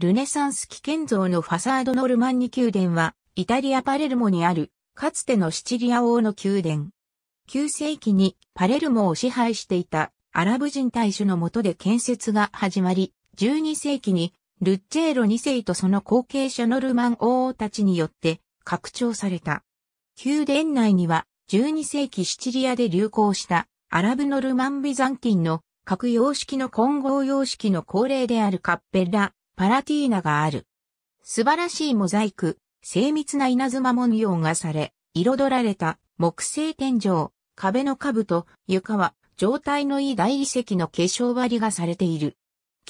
ルネサンス期建造のファサードノルマンニ宮殿は、イタリア・パレルモにある、かつてのシチリア王の宮殿。9世紀にパレルモを支配していたアラブ人大使の下で建設が始まり、12世紀にルッチェーロ2世とその後継者ノルマン王たちによって拡張された。宮殿内には12世紀シチリアで流行したアラブノルマンビザンティンの各様式の混合様式の恒例であるカッペラ、パラティーナがある。素晴らしいモザイク、精密な稲妻文様がされ、彩られた木製天井、壁の下部と床は状態のいい大理石の化粧割りがされている。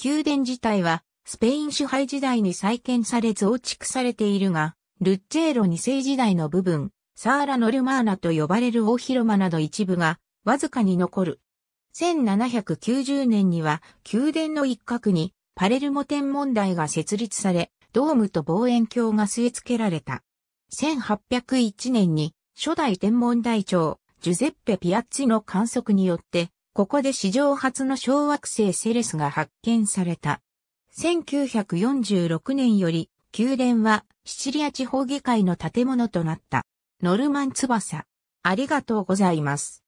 宮殿自体はスペイン支配時代に再建され増築されているが、ルッチェーロ2世時代の部分、サーラ・ノルマーナと呼ばれる大広間など一部がわずかに残る。1790年には宮殿の一角にパレルモ天文台が設立され、ドームと望遠鏡が据え付けられた。1801年に初代天文台長、ジュゼッペ・ピアッツィの観測によって、ここで史上初の小惑星セレスが発見された。1946年より、宮殿はシチリア地方議会の建物となった。ノルマン翼。ありがとうございます。